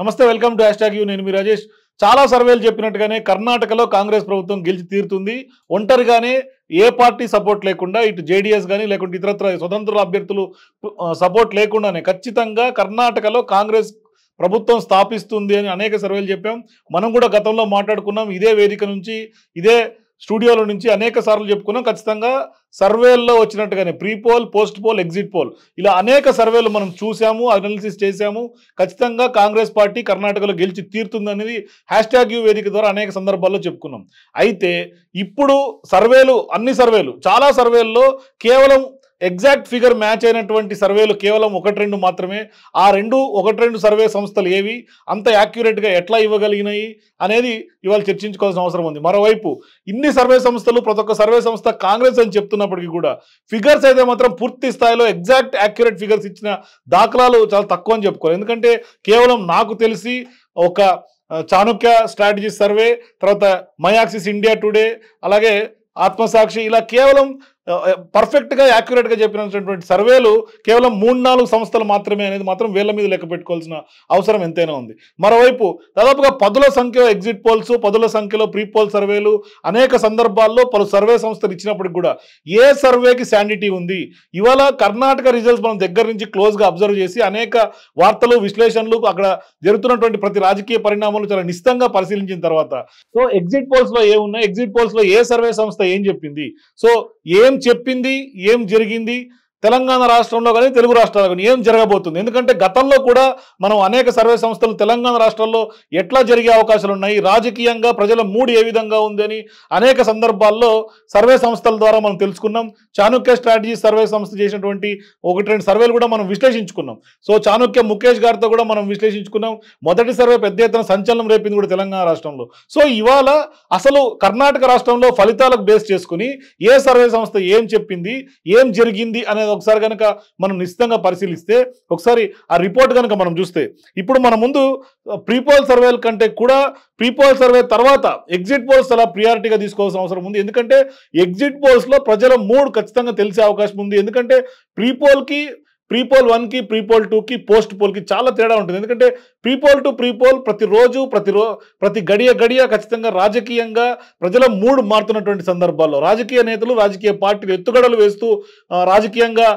నమస్తే welcome to hash you నేను మీ రాజేష్ చాలా సర్వేలు చెప్పినట్టుగానే కర్ణాటకలో కాంగ్రెస్ ప్రభుత్వం గెలిచి తీరుతుంది ఒంటరిగానే ఏ పార్టీ సపోర్ట్ లేకుండా ఇటు జేడీఎస్ కానీ లేకుంటే ఇతరత్ర స్వతంత్ర అభ్యర్థులు సపోర్ట్ లేకుండానే ఖచ్చితంగా కర్ణాటకలో కాంగ్రెస్ ప్రభుత్వం స్థాపిస్తుంది అని అనేక సర్వేలు చెప్పాం మనం కూడా గతంలో మాట్లాడుకున్నాం ఇదే వేదిక నుంచి ఇదే స్టూడియోలో నుంచి అనేక సార్లు చెప్పుకున్నాం ఖచ్చితంగా సర్వేల్లో వచ్చినట్టుగానే pre poll post poll exit poll ఇలా అనేక సర్వేలు మనం చూసాము అనాలిసిస్ చేశాము ఖచ్చితంగా కాంగ్రెస్ పార్టీ కర్ణాటకలో గెలిచి తీరుతుందనేది హ్యాష్ ట్యాగ్ వేదిక ద్వారా అనేక సందర్భాల్లో చెప్పుకున్నాం అయితే ఇప్పుడు సర్వేలు అన్ని సర్వేలు చాలా సర్వేల్లో కేవలం ఎగ్జాక్ట్ ఫిగర్ మ్యాచ్ అయినటువంటి సర్వేలు కేవలం ఒకటి రెండు మాత్రమే ఆ రెండు ఒకటి రెండు సర్వే సంస్థలు ఏవి అంత యాక్యురేట్గా ఎట్లా ఇవ్వగలిగినాయి అనేది ఇవాళ చర్చించుకోవాల్సిన అవసరం ఉంది మరోవైపు ఇన్ని సర్వే సంస్థలు ప్రతి ఒక్క సర్వే సంస్థ కాంగ్రెస్ అని చెప్తున్నప్పటికీ కూడా ఫిగర్స్ అయితే మాత్రం పూర్తి స్థాయిలో ఎగ్జాక్ట్ యాక్యురేట్ ఫిగర్స్ ఇచ్చిన దాఖలాలు చాలా తక్కువ అని చెప్పుకోవాలి ఎందుకంటే కేవలం నాకు తెలిసి ఒక చాణుక్య స్ట్రాటజీ సర్వే తర్వాత మయాక్సిస్ ఇండియా టుడే అలాగే ఆత్మసాక్షి ఇలా కేవలం పర్ఫెక్ట్గా యాక్యురేట్గా చెప్పినటువంటి సర్వేలు కేవలం మూడు నాలుగు సంస్థలు మాత్రమే అనేది మాత్రం వేల మీద లెక్క పెట్టుకోవాల్సిన అవసరం ఎంతైనా ఉంది మరోవైపు దాదాపుగా పదుల సంఖ్యలో ఎగ్జిట్ పోల్స్ పదుల సంఖ్యలో ప్రీ పోల్ సర్వేలు అనేక సందర్భాల్లో పలు సర్వే సంస్థలు ఇచ్చినప్పటికి కూడా ఏ సర్వేకి శాండిటీ ఉంది ఇవాళ కర్ణాటక రిజల్ట్స్ మనం దగ్గర నుంచి క్లోజ్గా అబ్జర్వ్ చేసి అనేక వార్తలు విశ్లేషణలు అక్కడ జరుగుతున్నటువంటి ప్రతి రాజకీయ పరిణామాలు చాలా నిశ్చితంగా పరిశీలించిన తర్వాత సో ఎగ్జిట్ పోల్స్లో ఏమున్నాయి ఎగ్జిట్ పోల్స్లో ఏ సర్వే సంస్థ ఏం చెప్పింది సో ఏం ఏం చెప్పింది ఏం జరిగింది తెలంగాణ రాష్ట్రంలో కానీ తెలుగు రాష్ట్రాలు కానీ ఏం జరగబోతుంది ఎందుకంటే గతంలో కూడా మనం అనేక సర్వే సంస్థలు తెలంగాణ రాష్ట్రంలో ఎట్లా జరిగే అవకాశాలు ఉన్నాయి రాజకీయంగా ప్రజల మూడు ఏ విధంగా ఉందని అనేక సందర్భాల్లో సర్వే సంస్థల ద్వారా మనం తెలుసుకున్నాం చాణుక్య స్ట్రాటజీ సర్వే సంస్థ చేసినటువంటి ఒకటి రెండు సర్వేలు కూడా మనం విశ్లేషించుకున్నాం సో చాణుక్య ముఖేష్ గారితో కూడా మనం విశ్లేషించుకున్నాం మొదటి సర్వే పెద్ద ఎత్తున సంచలనం రేపింది కూడా తెలంగాణ రాష్ట్రంలో సో ఇవాళ అసలు కర్ణాటక రాష్ట్రంలో ఫలితాలకు బేస్ చేసుకుని ఏ సర్వే సంస్థ ఏం చెప్పింది ఏం జరిగింది అనేది ఒకసారి కనుక మనం నిశ్చితంగా పరిశీలిస్తే ఒకసారి ఆ రిపోర్ట్ కనుక మనం చూస్తే ఇప్పుడు మన ముందు ప్రీపోల్ సర్వేల కంటే కూడా ప్రీపోల్ సర్వే తర్వాత ఎగ్జిట్ పోల్స్ అలా ప్రియారిటీగా తీసుకోవాల్సిన అవసరం ఉంది ఎందుకంటే ఎగ్జిట్ పోల్స్లో ప్రజల మూడు ఖచ్చితంగా తెలిసే అవకాశం ఉంది ఎందుకంటే ప్రీపోల్కి ప్రీపోల్ వన్కి ప్రీపోల్ కి పోస్ట్ పోల్కి చాలా తేడా ఉంటుంది ఎందుకంటే ప్రీపోల్ టు ప్రీపోల్ ప్రతిరోజు ప్రతిరో ప్రతి గడియ గడియ ఖచ్చితంగా రాజకీయంగా ప్రజల మూడు మారుతున్నటువంటి సందర్భాల్లో రాజకీయ నేతలు రాజకీయ పార్టీలు ఎత్తుగడలు వేస్తూ రాజకీయంగా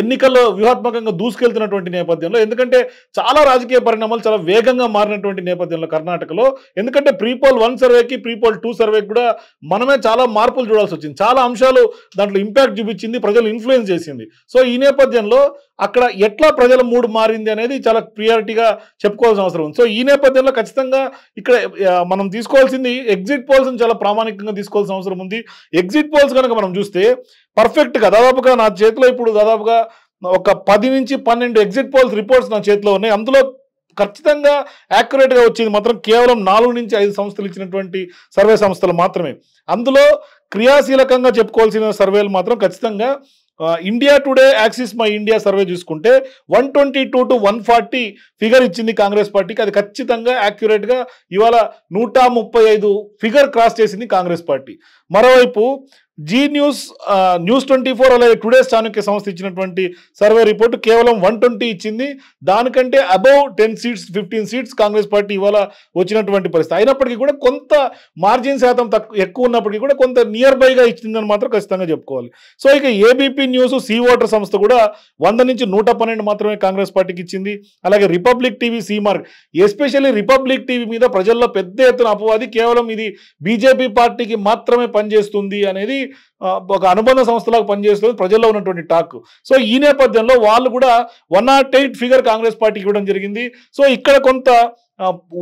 ఎన్నికల్లో వ్యూహాత్మకంగా దూసుకెళ్తున్నటువంటి నేపథ్యంలో ఎందుకంటే చాలా రాజకీయ పరిణామాలు చాలా వేగంగా మారినటువంటి నేపథ్యంలో కర్ణాటకలో ఎందుకంటే ప్రీపోల్ వన్ సర్వేకి ప్రీపోల్ టూ సర్వేకి కూడా మనమే చాలా మార్పులు చూడాల్సి వచ్చింది చాలా అంశాలు దాంట్లో ఇంపాక్ట్ చూపించింది ప్రజలు ఇన్ఫ్లుయెన్స్ చేసింది సో ఈ నేపథ్యంలో అక్కడ ఎట్లా ప్రజల మూడు మారింది అనేది చాలా ప్రియారిటీగా చెప్పుకోవాల్సిన అవసరం ఉంది సో ఈ నేపథ్యంలో ఖచ్చితంగా ఇక్కడ మనం తీసుకోవాల్సింది ఎగ్జిట్ పోల్స్ని చాలా ప్రామాణికంగా తీసుకోవాల్సిన అవసరం ఉంది ఎగ్జిట్ పోల్స్ కనుక మనం చూస్తే పర్ఫెక్ట్గా దాదాపుగా నా చేతిలో ఇప్పుడు దాదాపుగా ఒక పది నుంచి పన్నెండు ఎగ్జిట్ పోల్స్ రిపోర్ట్స్ నా చేతిలో ఉన్నాయి అందులో ఖచ్చితంగా యాక్యురేట్గా వచ్చింది మాత్రం కేవలం నాలుగు నుంచి ఐదు సంస్థలు ఇచ్చినటువంటి సర్వే సంస్థలు మాత్రమే అందులో క్రియాశీలకంగా చెప్పుకోవాల్సిన సర్వేలు మాత్రం ఖచ్చితంగా India today Axis my India survey చూసుకుంటే one twenty two to one forty figure ఇచ్చింది కాంగ్రెస్ పార్టీకి అది ఖచ్చితంగా యాక్యురేట్గా ఇవాళ నూట ముప్పై ఐదు ఫిగర్ క్రాస్ చేసింది కాంగ్రెస్ పార్టీ మరోవైపు Zee News news twenty four అలాగే టుడే స్థానిక సంస్థ ఇచ్చినటువంటి సర్వే రిపోర్టు కేవలం వన్ ట్వంటీ ఇచ్చింది దానికంటే above ten seats fifteen seats Congress party ఇవాళ వచ్చినటువంటి పరిస్థితి అయినప్పటికీ కూడా కొంత మార్జిన్ శాతం తక్కువ ఎక్కువ ఉన్నప్పటికీ కూడా కొంత నియర్ బైగా ఇచ్చిందని మాత్రం ఖచ్చితంగా చెప్పుకోవాలి సో ఇక ఏబీపీ న్యూస్ సీ ఓటర్ సంస్థ కూడా వంద నుంచి నూట మాత్రమే కాంగ్రెస్ పార్టీకి ఇచ్చింది అలాగే Republic TV C mark especially Republic TV మీద ప్రజల్లో పెద్ద ఎత్తున అపవాది కేవలం ఇది బీజేపీ పార్టీకి మాత్రమే పనిచేస్తుంది అనేది me ఒక అనుబంధ సంస్థలాగా పనిచేస్తుంది ప్రజల్లో ఉన్నటువంటి టాక్ సో ఈ నేపథ్యంలో వాళ్ళు కూడా one not eight figure Congress పార్టీకి ఇవ్వడం జరిగింది సో ఇక్కడ కొంత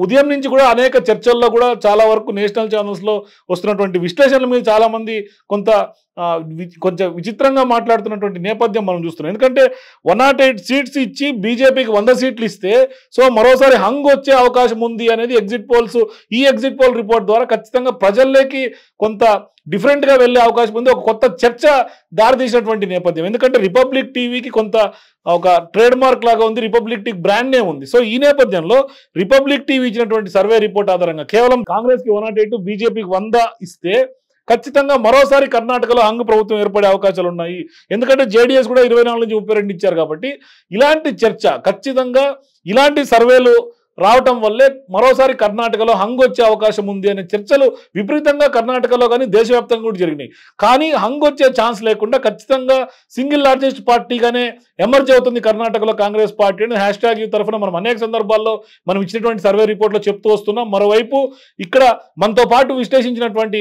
ఉదయం నుంచి కూడా అనేక చర్చల్లో కూడా చాలా వరకు నేషనల్ ఛానల్స్లో వస్తున్నటువంటి విశ్లేషణల మీద చాలామంది కొంత కొంచెం విచిత్రంగా మాట్లాడుతున్నటువంటి నేపథ్యం మనం చూస్తున్నాం ఎందుకంటే వన్ నాట్ ఎయిట్ సీట్స్ ఇచ్చి బీజేపీకి వంద సీట్లు ఇస్తే సో మరోసారి హంగ్ వచ్చే అవకాశం ఉంది అనేది ఎగ్జిట్ పోల్స్ ఈ ఎగ్జిట్ పోల్ రిపోర్ట్ ద్వారా ఖచ్చితంగా ప్రజల్లోకి కొంత డిఫరెంట్గా వెళ్ళే అవకాశం ఉంది ఇది ఒక కొత్త చర్చ దారితీసినటువంటి నేపథ్యం ఎందుకంటే రిపబ్లిక్ టీవీకి కొంత ఒక ట్రేడ్ మార్క్ లాగా ఉంది రిపబ్లిక్ టీవీ బ్రాండ్ నేమ్ ఉంది సో ఈ నేపథ్యంలో రిపబ్లిక్ టీవీ ఇచ్చినటువంటి సర్వే రిపోర్ట్ ఆధారంగా కేవలం కాంగ్రెస్ కి వన్ నాట్ ఎయిట్ బీజేపీకి వంద ఇస్తే ఖచ్చితంగా మరోసారి కర్ణాటకలో అంగ ప్రభుత్వం ఏర్పడే అవకాశాలు ఉన్నాయి ఎందుకంటే జేడీఎస్ కూడా ఇరవై నుంచి ముప్పై ఇచ్చారు కాబట్టి ఇలాంటి చర్చ ఖచ్చితంగా ఇలాంటి సర్వేలు రావటం వల్లే మరోసారి కర్ణాటకలో హంగ్ వచ్చే అవకాశం ఉంది అనే చర్చలు విపరీతంగా కర్ణాటకలో కానీ దేశవ్యాప్తంగా కూడా జరిగినాయి కానీ హంగ్ వచ్చే ఛాన్స్ లేకుండా ఖచ్చితంగా సింగిల్ లార్జెస్ట్ పార్టీగానే ఎమర్జ్ అవుతుంది కర్ణాటకలో కాంగ్రెస్ పార్టీ అని హ్యాష్ ట్యాగ్ తరఫున మనం అనేక సందర్భాల్లో మనం ఇచ్చినటువంటి సర్వే రిపోర్ట్లో చెప్తూ వస్తున్నాం మరోవైపు ఇక్కడ మనతో పాటు విశ్లేషించినటువంటి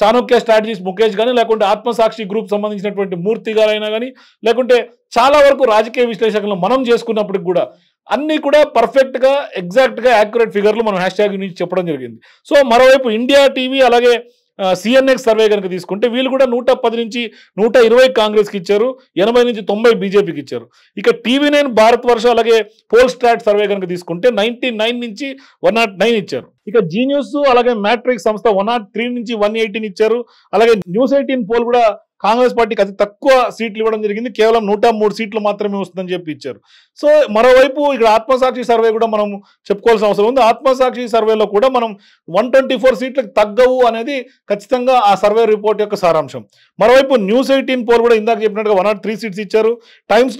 చాణక్య స్ట్రాటజీస్ ముఖేష్ కానీ లేకుంటే ఆత్మసాక్షి గ్రూప్ సంబంధించినటువంటి మూర్తి గారైనా కానీ లేకుంటే చాలా వరకు రాజకీయ విశ్లేషకులను మనం చేసుకున్నప్పటికి కూడా అన్నీ కూడా పర్ఫెక్ట్గా ఎగ్జాక్ట్గా యాక్యురేట్ ఫిగర్లు మనం హ్యాష్ ట్యాగ్ నుంచి చెప్పడం జరిగింది సో మరోవైపు ఇండియా టీవీ అలాగే సిఎన్ఎక్స్ సర్వే కనుక తీసుకుంటే వీళ్ళు కూడా నూట పది నుంచి నూట ఇరవై కాంగ్రెస్కి ఇచ్చారు ఎనభై నుంచి తొంభై బీజేపీకి ఇచ్చారు ఇక టీవీ నైన్ భారత్ వర్ష అలాగే పోల్ స్టాట్ సర్వే కనుక తీసుకుంటే నైన్టీ నుంచి వన్ oh ఇచ్చారు ఇక జీ అలాగే మ్యాట్రిక్ సంస్థ వన్ oh నుంచి వన్ ఇచ్చారు అలాగే న్యూస్ ఎయిటీన్ పోల్ కూడా కాంగ్రెస్ పార్టీకి అతి తక్కువ సీట్లు ఇవ్వడం జరిగింది కేవలం నూట మూడు సీట్లు మాత్రమే వస్తుందని చెప్పి ఇచ్చారు సో మరోవైపు ఇక్కడ ఆత్మసాక్షి సర్వే కూడా మనం చెప్పుకోవాల్సిన అవసరం ఉంది ఆత్మసాక్షి సర్వేలో కూడా మనం వన్ ట్వంటీ ఫోర్ సీట్లకు తగ్గవు అనేది ఖచ్చితంగా ఆ సర్వే రిపోర్ట్ యొక్క సారాంశం మరోవైపు న్యూస్ ఎయిటీన్ పోల్ కూడా ఇందాక చెప్పినట్టుగా వన్ నాట్ త్రీ సీట్స్ ఇచ్చారు టైమ్స్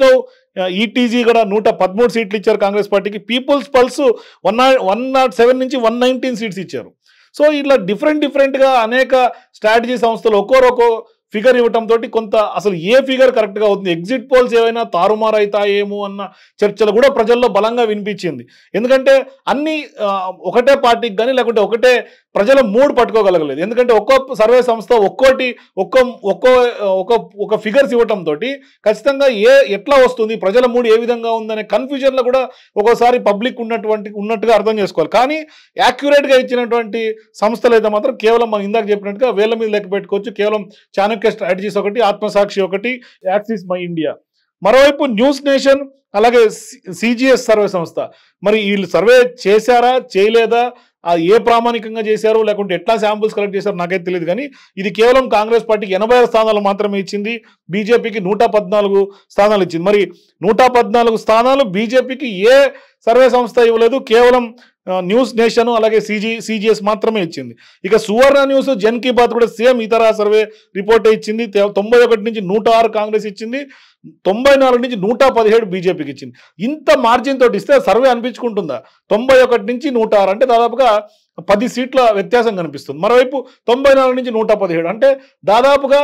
ఈటీజీ కూడా నూట పదమూడు సీట్లు ఇచ్చారు కాంగ్రెస్ పార్టీకి Peoples Pulse one one not seven నుంచి వన్ నైన్టీన్ సీట్స్ ఇచ్చారు సో ఇట్లా డిఫరెంట్ డిఫరెంట్గా అనేక స్ట్రాటజీ సంస్థలు ఒక్కోరొక్కో ఫిగర్ ఇవ్వటంతో కొంత అసలు ఏ ఫిగర్ కరెక్ట్గా అవుతుంది ఎగ్జిట్ పోల్స్ ఏవైనా తారుమారైతాయేమో అన్న చర్చలు కూడా ప్రజల్లో బలంగా వినిపించింది ఎందుకంటే అన్ని ఒకటే పార్టీకి కానీ లేకుంటే ఒకటే ప్రజల మూడ్ పట్టుకోగలగలేదు ఎందుకంటే ఒక్కో సర్వే సంస్థ ఒక్కోటి ఒక్కో ఒక్కో ఒక ఒక ఫిగర్స్ ఇవ్వటంతో ఖచ్చితంగా ఏ ఎట్లా వస్తుంది ప్రజల మూడు ఏ విధంగా ఉందనే కన్ఫ్యూజన్లో కూడా ఒక్కోసారి పబ్లిక్ ఉన్నటువంటి ఉన్నట్టుగా అర్థం చేసుకోవాలి కానీ యాక్యురేట్గా ఇచ్చినటువంటి సంస్థలు అయితే మాత్రం కేవలం మనం ఇందాక చెప్పినట్టుగా వేళ్ళ మీద లెక్క పెట్టుకోవచ్చు కేవలం ఛానల్ చాణక్య స్ట్రాటజీస్ ఒకటి ఆత్మసాక్షి ఒకటి యాక్సిస్ మై ఇండియా మరోవైపు న్యూస్ నేషన్ అలాగే సిజిఎస్ సర్వే సంస్థ మరి వీళ్ళు సర్వే చేశారా చేయలేదా ఏ ప్రామాణికంగా చేశారు లేకుంటే ఎట్లా శాంపుల్స్ కలెక్ట్ చేశారు నాకైతే తెలియదు కానీ ఇది కేవలం కాంగ్రెస్ పార్టీకి ఎనభై స్థానాలు మాత్రమే ఇచ్చింది బీజేపీకి నూట స్థానాలు ఇచ్చింది మరి నూట స్థానాలు బీజేపీకి ఏ సర్వే సంస్థ ఇవ్వలేదు కేవలం న్యూస్ నేషన్ అలాగే సీజీ సీజీఎస్ మాత్రమే ఇచ్చింది ఇక సువర్ణ న్యూస్ జన్ కీ బాత్ కూడా సేమ్ ఇతర సర్వే రిపోర్టే ఇచ్చింది తొంభై ఒకటి నుంచి నూట ఆరు కాంగ్రెస్ ఇచ్చింది తొంభై నాలుగు నుంచి నూట పదిహేడు బీజేపీకి ఇచ్చింది ఇంత మార్జిన్ తోటి ఇస్తే సర్వే అనిపించుకుంటుందా తొంభై ఒకటి నుంచి నూట ఆరు అంటే దాదాపుగా పది సీట్ల వ్యత్యాసం కనిపిస్తుంది మరోవైపు తొంభై నాలుగు నుంచి నూట పదిహేడు అంటే దాదాపుగా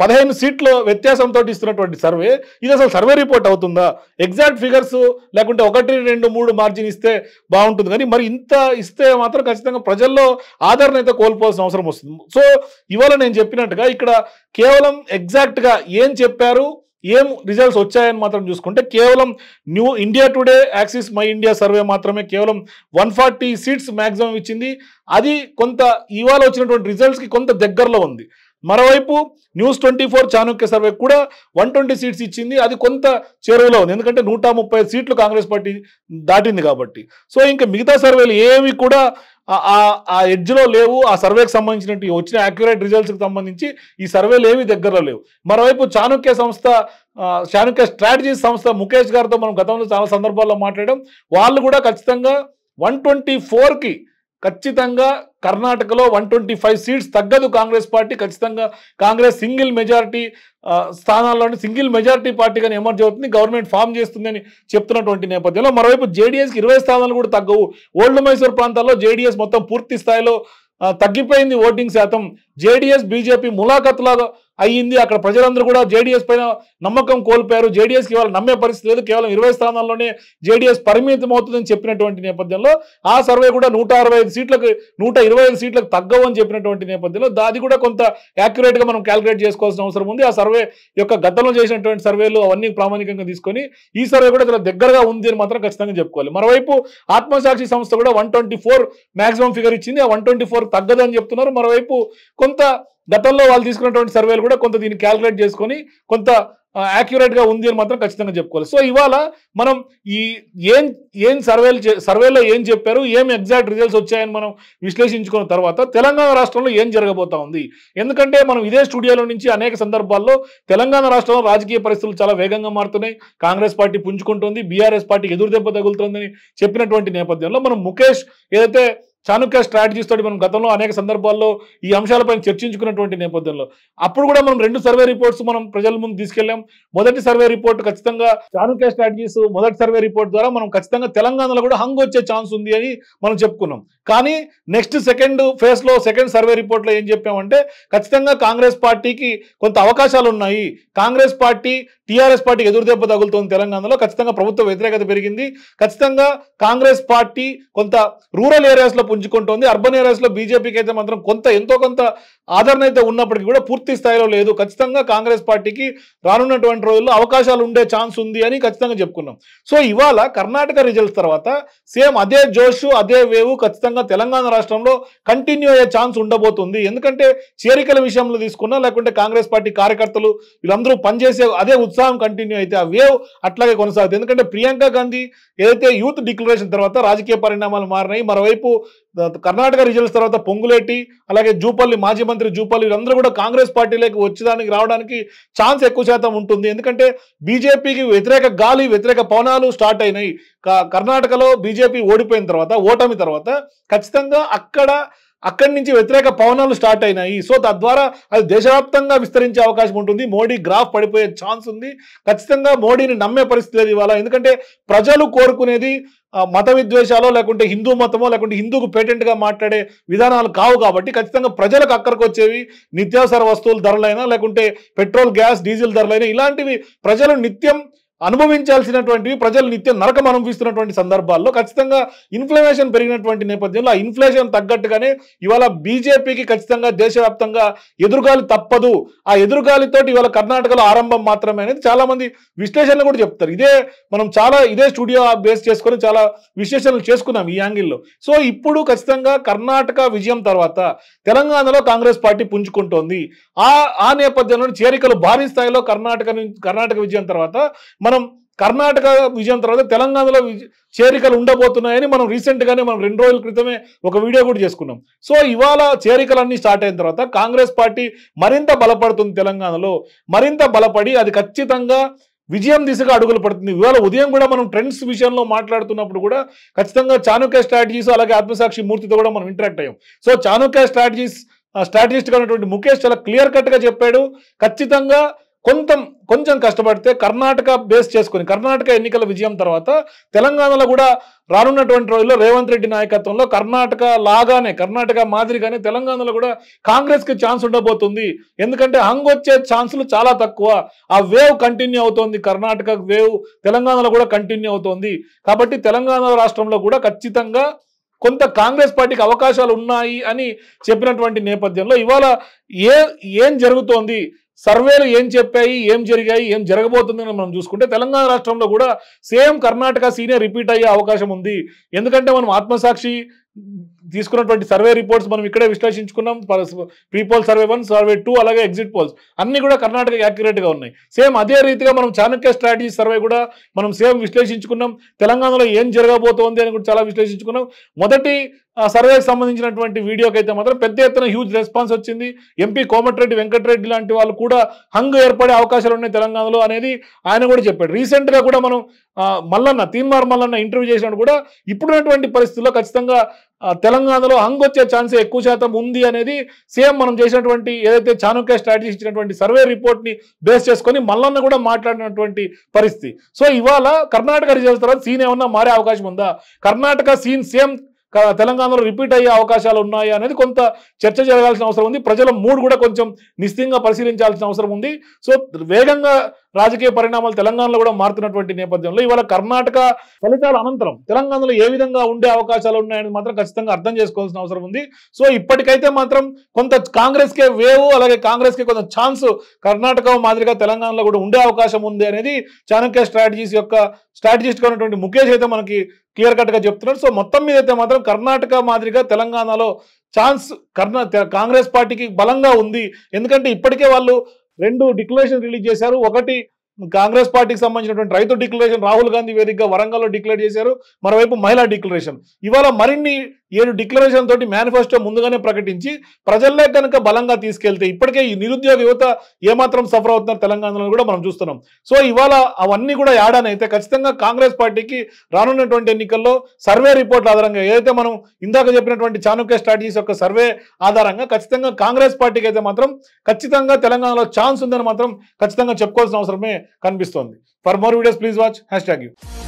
పదహైదు సీట్లు వ్యత్యాసంతో ఇస్తున్నటువంటి సర్వే ఇది అసలు సర్వే రిపోర్ట్ అవుతుందా ఎగ్జాక్ట్ ఫిగర్స్ లేకుంటే ఒకటి రెండు మూడు మార్జిన్ ఇస్తే బాగుంటుంది కానీ మరి ఇంత ఇస్తే మాత్రం ఖచ్చితంగా ప్రజల్లో ఆదరణ అయితే కోల్పోవాల్సిన అవసరం వస్తుంది సో ఇవాళ నేను చెప్పినట్టుగా ఇక్కడ కేవలం ఎగ్జాక్ట్గా ఏం చెప్పారు ఏం రిజల్ట్స్ వచ్చాయని మాత్రం చూసుకుంటే కేవలం new India today Axis my India survey మాత్రమే కేవలం వన్ సీట్స్ మ్యాక్సిమం ఇచ్చింది అది కొంత ఇవాళ వచ్చినటువంటి రిజల్ట్స్కి కొంత దగ్గరలో ఉంది మరోవైపు news twenty four Chanakya survey కూడా వన్ ట్వంటీ సీట్స్ ఇచ్చింది అది కొంత చేరువలో ఉంది ఎందుకంటే నూట ముప్పై సీట్లు కాంగ్రెస్ పార్టీ దాటింది కాబట్టి సో ఇంకా మిగతా సర్వేలు ఏవి కూడా ఆ ఎడ్జ్లో లేవు ఆ సర్వేకి సంబంధించినట్టు వచ్చిన యాక్యురేట్ రిజల్ట్స్కి సంబంధించి ఈ సర్వేలు ఏవి దగ్గరలో లేవు మరోవైపు చాణుక్య సంస్థ చాణుక్య స్ట్రాటజీ సంస్థ ముఖేష్ గారితో మనం గతంలో చాలా సందర్భాల్లో మాట్లాడడం వాళ్ళు కూడా ఖచ్చితంగా వన్ ట్వంటీ ఫోర్కి ఖచ్చితంగా కర్ణాటకలో వన్ ట్వంటీ ఫైవ్ సీట్స్ తగ్గదు కాంగ్రెస్ పార్టీ ఖచ్చితంగా కాంగ్రెస్ సింగిల్ మెజారిటీ స్థానాల్లో సింగిల్ మెజారిటీ పార్టీగా ఎమర్జ్ అవుతుంది గవర్నమెంట్ ఫామ్ చేస్తుందని చెప్తున్నటువంటి నేపథ్యంలో మరోవైపు జేడీఎస్కి ఇరవై స్థానాలు కూడా తగ్గవు ఓల్డ్ మైసూర్ ప్రాంతాల్లో జేడీఎస్ మొత్తం పూర్తి స్థాయిలో తగ్గిపోయింది ఓటింగ్ శాతం జేడీఎస్ బీజేపీ ములాఖత్లాగా అయ్యింది అక్కడ ప్రజలందరూ కూడా జేడీఎస్ పైన నమ్మకం కోల్పోయారు జేడీఎస్కి ఇవాళ నమ్మే పరిస్థితి లేదు కేవలం ఇరవై స్థానాల్లోనే జేడీఎస్ పరిమితం అవుతుందని చెప్పినటువంటి నేపథ్యంలో ఆ సర్వే కూడా నూట సీట్లకు నూట సీట్లకు తగ్గవని చెప్పినటువంటి నేపథ్యంలో అది కూడా కొంత యాక్యురేట్గా మనం క్యాలిక్యులేట్ చేసుకోవాల్సిన అవసరం ఉంది ఆ సర్వే యొక్క గతంలో చేసినటువంటి సర్వేలు అవన్నీ ప్రామాణికంగా తీసుకొని ఈ సర్వే కూడా చాలా దగ్గరగా ఉంది అని మాత్రం ఖచ్చితంగా చెప్పుకోవాలి మరోవైపు ఆత్మసాక్షి సంస్థ కూడా వన్ ట్వంటీ ఫిగర్ ఇచ్చింది ఆ వన్ ట్వంటీ తగ్గదని చెప్తున్నారు మరోవైపు కొంత గతంలో వాళ్ళు తీసుకున్నటువంటి సర్వేలు కూడా కొంత దీన్ని క్యాల్కులేట్ చేసుకొని కొంత యాక్యురేట్గా ఉంది అని మాత్రం ఖచ్చితంగా చెప్పుకోవాలి సో ఇవాళ మనం ఈ ఏం ఏం సర్వేలు సర్వేలో ఏం చెప్పారు ఏం ఎగ్జాక్ట్ రిజల్ట్స్ వచ్చాయని మనం విశ్లేషించుకున్న తర్వాత తెలంగాణ రాష్ట్రంలో ఏం జరగబోతా ఉంది ఎందుకంటే మనం ఇదే స్టూడియోలో నుంచి అనేక సందర్భాల్లో తెలంగాణ రాష్ట్రంలో రాజకీయ పరిస్థితులు చాలా వేగంగా మారుతున్నాయి కాంగ్రెస్ పార్టీ పుంజుకుంటుంది బీఆర్ఎస్ పార్టీకి ఎదురుదెబ్బ తగులుతుందని చెప్పినటువంటి నేపథ్యంలో మనం ముఖేష్ ఏదైతే చాణుక్య స్ట్రాటజీస్ తోటి మనం గతంలో అనేక సందర్భాల్లో ఈ అంశాలపై చర్చించుకున్నటువంటి నేపథ్యంలో అప్పుడు కూడా మనం రెండు సర్వే రిపోర్ట్స్ మనం ప్రజల ముందు తీసుకెళ్లాం మొదటి సర్వే రిపోర్ట్ ఖచ్చితంగా చాణుక్య స్ట్రాటజీస్ మొదటి సర్వే రిపోర్ట్ ద్వారా మనం ఖచ్చితంగా తెలంగాణలో కూడా హంగ్ వచ్చే ఛాన్స్ ఉంది అని మనం చెప్పుకున్నాం కానీ నెక్స్ట్ సెకండ్ ఫేజ్లో సెకండ్ సర్వే రిపోర్ట్లో ఏం చెప్పామంటే ఖచ్చితంగా కాంగ్రెస్ పార్టీకి కొంత అవకాశాలు ఉన్నాయి కాంగ్రెస్ పార్టీ టీఆర్ఎస్ పార్టీ ఎదురుదెబ్బ తగులుతోంది తెలంగాణలో ఖచ్చితంగా ప్రభుత్వ వ్యతిరేకత పెరిగింది ఖచ్చితంగా కాంగ్రెస్ పార్టీ కొంత రూరల్ ఏరియాస్లో పుంజుకుంటోంది అర్బన్ ఏరియాస్లో బీజేపీకి అయితే మాత్రం కొంత ఎంతో కొంత ఆదరణ అయితే ఉన్నప్పటికీ కూడా పూర్తి స్థాయిలో లేదు ఖచ్చితంగా కాంగ్రెస్ పార్టీకి రానున్నటువంటి రోజుల్లో అవకాశాలు ఉండే ఛాన్స్ ఉంది అని ఖచ్చితంగా చెప్పుకున్నాం సో ఇవాళ కర్ణాటక రిజల్ట్స్ తర్వాత సేమ్ అదే జోషు అదే వేవు ఖచ్చితంగా తెలంగాణ రాష్ట్రంలో కంటిన్యూ అయ్యే ఛాన్స్ ఉండబోతుంది ఎందుకంటే చేరికల విషయంలో తీసుకున్నా లేకుంటే కాంగ్రెస్ పార్టీ కార్యకర్తలు వీళ్ళందరూ పనిచేసే అదే ఉత్సాహం కంటిన్యూ అయితే ఆ వేవ్ అట్లాగే కొనసాగుతుంది ఎందుకంటే ప్రియాంక గాంధీ ఏదైతే యూత్ డిక్లరేషన్ తర్వాత రాజకీయ పరిణామాలు మారినాయి మరోవైపు కర్ణాటక రిజల్ట్స్ తర్వాత పొంగులేటి అలాగే జూపల్లి మాజీ మంత్రి జూపల్లి వీరందరూ కూడా కాంగ్రెస్ పార్టీలోకి వచ్చేదానికి రావడానికి ఛాన్స్ ఎక్కువ శాతం ఉంటుంది ఎందుకంటే బీజేపీకి వ్యతిరేక గాలి వ్యతిరేక పవనాలు స్టార్ట్ అయినాయి కర్ణాటకలో బీజేపీ ఓడిపోయిన తర్వాత ఓటమి తర్వాత ఖచ్చితంగా అక్కడ అక్కడి నుంచి వ్యతిరేక పవనాలు స్టార్ట్ అయినాయి సో తద్వారా అది దేశవ్యాప్తంగా విస్తరించే అవకాశం ఉంటుంది మోడీ గ్రాఫ్ పడిపోయే ఛాన్స్ ఉంది ఖచ్చితంగా మోడీని నమ్మే పరిస్థితి లేదు ఇవాళ ఎందుకంటే ప్రజలు కోరుకునేది మత విద్వేషాలో లేకుంటే హిందూ మతమో లేకుంటే హిందూకు పేటెంట్గా మాట్లాడే విధానాలు కావు కాబట్టి ఖచ్చితంగా ప్రజలకు అక్కడికి వచ్చేవి నిత్యావసర వస్తువుల ధరలైనా లేకుంటే పెట్రోల్ గ్యాస్ డీజిల్ ధరలైనా ఇలాంటివి ప్రజలు నిత్యం అనుభవించాల్సినటువంటివి ప్రజలు నిత్యం నరకం అనుభవిస్తున్నటువంటి సందర్భాల్లో ఖచ్చితంగా ఇన్ఫ్లమేషన్ పెరిగినటువంటి నేపథ్యంలో ఆ ఇన్ఫ్లేషన్ తగ్గట్టుగానే ఇవాళ బీజేపీకి ఖచ్చితంగా దేశవ్యాప్తంగా ఎదురుగాలి తప్పదు ఆ ఎదురుగాలితోటి ఇవాళ కర్ణాటకలో ఆరంభం మాత్రమే అనేది చాలామంది విశ్లేషణలు కూడా చెప్తారు ఇదే మనం చాలా ఇదే స్టూడియో బేస్ చేసుకొని చాలా విశ్లేషణలు చేసుకున్నాం ఈ యాంగిల్లో సో ఇప్పుడు ఖచ్చితంగా కర్ణాటక విజయం తర్వాత తెలంగాణలో కాంగ్రెస్ పార్టీ పుంజుకుంటోంది ఆ ఆ నేపథ్యంలో చేరికలు భారీ స్థాయిలో కర్ణాటక కర్ణాటక విజయం తర్వాత మనం కర్ణాటక విజయం తర్వాత తెలంగాణలో చేరికలు ఉండబోతున్నాయని మనం రీసెంట్గానే మనం రెండు రోజుల క్రితమే ఒక వీడియో కూడా చేసుకున్నాం సో ఇవాళ చేరికలన్నీ స్టార్ట్ అయిన తర్వాత కాంగ్రెస్ పార్టీ మరింత బలపడుతుంది తెలంగాణలో మరింత బలపడి అది ఖచ్చితంగా విజయం దిశగా అడుగులు పడుతుంది ఇవాళ ఉదయం కూడా మనం ట్రెండ్స్ విషయంలో మాట్లాడుతున్నప్పుడు కూడా ఖచ్చితంగా చాణుక్య స్ట్రాటజీస్ అలాగే ఆత్మసాక్షి మూర్తితో కూడా మనం ఇంటరాక్ట్ అయ్యాం సో చాణుక్య స్ట్రాటజీస్ స్ట్రాటజిస్ట్గా ఉన్నటువంటి ముఖేష్ చాలా క్లియర్ కట్గా చెప్పాడు ఖచ్చితంగా కొంత కొంచెం కష్టపడితే కర్ణాటక బేస్ చేసుకుని కర్ణాటక ఎన్నికల విజయం తర్వాత తెలంగాణలో కూడా రానున్నటువంటి రోజుల్లో రేవంత్ రెడ్డి నాయకత్వంలో కర్ణాటక లాగానే కర్ణాటక మాదిరిగానే తెలంగాణలో కూడా కాంగ్రెస్కి ఛాన్స్ ఉండబోతుంది ఎందుకంటే హంగొచ్చే ఛాన్సులు చాలా తక్కువ ఆ వేవ్ కంటిన్యూ అవుతోంది కర్ణాటక వేవ్ తెలంగాణలో కూడా కంటిన్యూ అవుతోంది కాబట్టి తెలంగాణ రాష్ట్రంలో కూడా ఖచ్చితంగా కొంత కాంగ్రెస్ పార్టీకి అవకాశాలు ఉన్నాయి అని చెప్పినటువంటి నేపథ్యంలో ఇవాళ ఏ ఏం జరుగుతోంది సర్వేలు ఏం చెప్పాయి ఏం జరిగాయి ఏం జరగబోతుందని మనం చూసుకుంటే తెలంగాణ రాష్ట్రంలో కూడా సేమ్ కర్ణాటక సీనియర్ రిపీట్ అయ్యే అవకాశం ఉంది ఎందుకంటే మనం ఆత్మసాక్షి తీసుకున్నటువంటి సర్వే రిపోర్ట్స్ మనం ఇక్కడే విశ్లేషించుకున్నాం pre poll survey one survey two అలాగే ఎగ్జిట్ పోల్స్ అన్ని కూడా కర్ణాటక యాక్యురేట్గా ఉన్నాయి సేమ్ అదే రీతిగా మనం చాణక్య స్ట్రాటజీ సర్వే కూడా మనం సేమ్ విశ్లేషించుకున్నాం తెలంగాణలో ఏం జరగబోతోంది అని కూడా చాలా విశ్లేషించుకున్నాం మొదటి సర్వేకి సంబంధించినటువంటి వీడియోకి అయితే మాత్రం పెద్ద ఎత్తున హ్యూజ్ రెస్పాన్స్ వచ్చింది ఎంపీ కోమటిరెడ్డి వెంకటరెడ్డి లాంటి వాళ్ళు కూడా హంగ్ ఏర్పడే అవకాశాలు ఉన్నాయి తెలంగాణలో అనేది ఆయన కూడా చెప్పాడు రీసెంట్గా కూడా మనం మల్లన్న తీన్మార్ మల్లన్న ఇంటర్వ్యూ చేసినప్పుడు కూడా ఇప్పుడున్నటువంటి పరిస్థితుల్లో ఖచ్చితంగా తెలంగాణలో హంగొచ్చే ఛాన్స్ ఎక్కువ శాతం ఉంది అనేది సీఎం మనం చేసినటువంటి ఏదైతే చాణుక్య స్ట్రాటజీ ఇచ్చినటువంటి సర్వే రిపోర్ట్ని బేస్ చేసుకొని మల్లన్న కూడా మాట్లాడినటువంటి పరిస్థితి సో ఇవాళ కర్ణాటక రిజల్ట్స్ తర్వాత సీన్ ఏమన్నా మారే అవకాశం ఉందా కర్ణాటక సీన్ సేమ్ తెలంగాణలో రిపీట్ అయ్యే అవకాశాలు ఉన్నాయి అనేది కొంత చర్చ జరగాల్సిన అవసరం ఉంది ప్రజల మూడు కూడా కొంచెం నిశ్చితంగా పరిశీలించాల్సిన అవసరం ఉంది సో వేగంగా రాజకీయ పరిణామాలు తెలంగాణలో కూడా మారుతున్నటువంటి నేపథ్యంలో ఇవాళ కర్ణాటక ఫలితాల అనంతరం తెలంగాణలో ఏ విధంగా ఉండే అవకాశాలు ఉన్నాయని మాత్రం ఖచ్చితంగా అర్థం చేసుకోవాల్సిన అవసరం ఉంది సో ఇప్పటికైతే మాత్రం కొంత కాంగ్రెస్కే వేవ్ అలాగే కాంగ్రెస్కి కొంత ఛాన్స్ కర్ణాటక మాదిరిగా తెలంగాణలో కూడా ఉండే అవకాశం ఉంది అనేది చాణక్య స్ట్రాటజీస్ యొక్క గా ఉన్నటువంటి ముఖేష్ అయితే మనకి క్లియర్ గా చెప్తున్నారు సో మొత్తం మీద అయితే మాత్రం కర్ణాటక మాదిరిగా తెలంగాణలో ఛాన్స్ కర్ణా కాంగ్రెస్ పార్టీకి బలంగా ఉంది ఎందుకంటే ఇప్పటికే వాళ్ళు రెండు డిక్లరేషన్ రిలీజ్ చేశారు ఒకటి కాంగ్రెస్ పార్టీకి సంబంధించినటువంటి రైతు డిక్లరేషన్ రాహుల్ గాంధీ వేదికగా వరంగల్లో డిక్లేర్ చేశారు మరోవైపు మహిళా డిక్లరేషన్ ఇవాళ మరిన్ని ఏడు డిక్లరేషన్ తోటి మేనిఫెస్టో ముందుగానే ప్రకటించి ప్రజల్లో కనుక బలంగా తీసుకెళ్తే ఇప్పటికే ఈ నిరుద్యోగ యువత ఏమాత్రం సఫర్ అవుతున్నారు తెలంగాణలో కూడా మనం చూస్తున్నాం సో ఇవాళ అవన్నీ కూడా ఏడానైతే ఖచ్చితంగా కాంగ్రెస్ పార్టీకి రానున్నటువంటి ఎన్నికల్లో సర్వే రిపోర్ట్ ఆధారంగా ఏదైతే మనం ఇందాక చెప్పినటువంటి చాణుక్య స్ట్రాటజీస్ యొక్క సర్వే ఆధారంగా ఖచ్చితంగా కాంగ్రెస్ పార్టీకి అయితే మాత్రం ఖచ్చితంగా తెలంగాణలో ఛాన్స్ ఉందని మాత్రం ఖచ్చితంగా చెప్పుకోవాల్సిన అవసరమే కనిపిస్తోంది for more videos please watch hashtag you